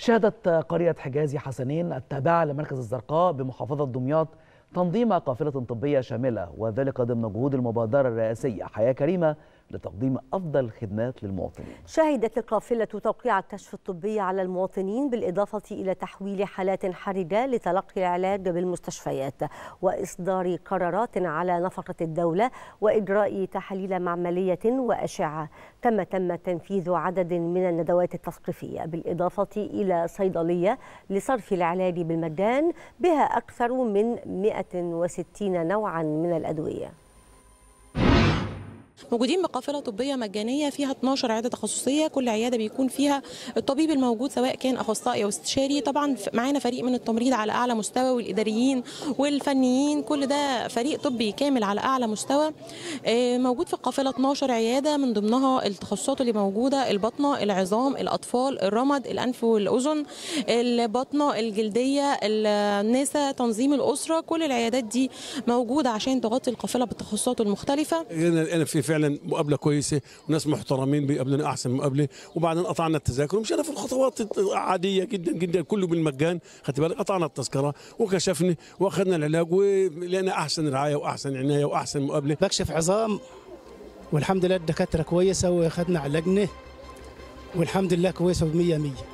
شهدت قرية حجازي حسنين التابعة لمركز الزرقاء بمحافظة دمياط تنظيم قافلة طبية شاملة وذلك ضمن جهود المبادرة الرئاسية حياة كريمة لتقديم أفضل خدمات للمواطنين شهدت القافلة توقيع الكشف الطبي على المواطنين بالإضافة إلى تحويل حالات حرجة لتلقي العلاج بالمستشفيات وإصدار قرارات على نفقة الدولة وإجراء تحاليل معملية وأشعة كما تم تنفيذ عدد من الندوات التثقيفية بالإضافة إلى صيدلية لصرف العلاج بالمجان بها أكثر من 160 نوعا من الأدوية موجودين بقافله طبيه مجانيه فيها 12 عياده تخصصيه كل عياده بيكون فيها الطبيب الموجود سواء كان اخصائي او استشاري طبعا معانا فريق من التمريض على اعلى مستوى والاداريين والفنيين كل ده فريق طبي كامل على اعلى مستوى آه، موجود في القافله 12 عياده من ضمنها التخصصات اللي موجوده البطنه العظام الاطفال الرمد الانف والاذن البطنه الجلديه النساء تنظيم الاسره كل العيادات دي موجوده عشان تغطي القافله بالتخصصات المختلفه انا في فعلا فعلا مقابله كويسه وناس محترمين بيقابلونا احسن مقابله وبعدين قطعنا التذاكر ومشينا في الخطوات عاديه جدا جدا كله بالمجان خدت بالك قطعنا التذكره وكشفنا واخذنا العلاج ولقينا احسن رعايه واحسن عنايه واحسن مقابله بكشف عظام والحمد لله الدكاتره كويسه واخذنا علاجنا والحمد لله كويسه 100